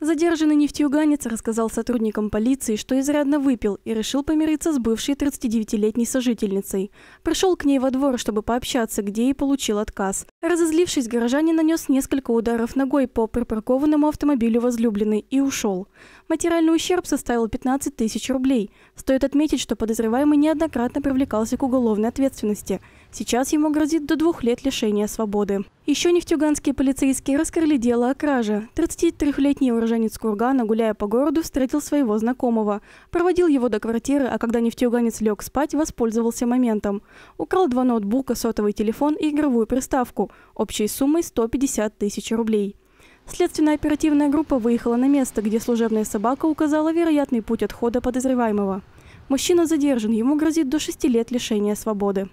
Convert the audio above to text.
Задержанный нефтьюганец рассказал сотрудникам полиции, что изрядно выпил и решил помириться с бывшей 39-летней сожительницей. Пришел к ней во двор, чтобы пообщаться, где и получил отказ. Разозлившись, горожанин нанес несколько ударов ногой по припаркованному автомобилю возлюбленной и ушел. Материальный ущерб составил 15 тысяч рублей. Стоит отметить, что подозреваемый неоднократно привлекался к уголовной ответственности – Сейчас ему грозит до двух лет лишения свободы. Еще нефтьюганские полицейские раскрыли дело о краже. 33-летний уроженец Кургана, гуляя по городу, встретил своего знакомого. Проводил его до квартиры, а когда нефтьюганец лег спать, воспользовался моментом. Украл два ноутбука, сотовый телефон и игровую приставку, общей суммой 150 тысяч рублей. Следственная оперативная группа выехала на место, где служебная собака указала вероятный путь отхода подозреваемого. Мужчина задержан, ему грозит до шести лет лишения свободы.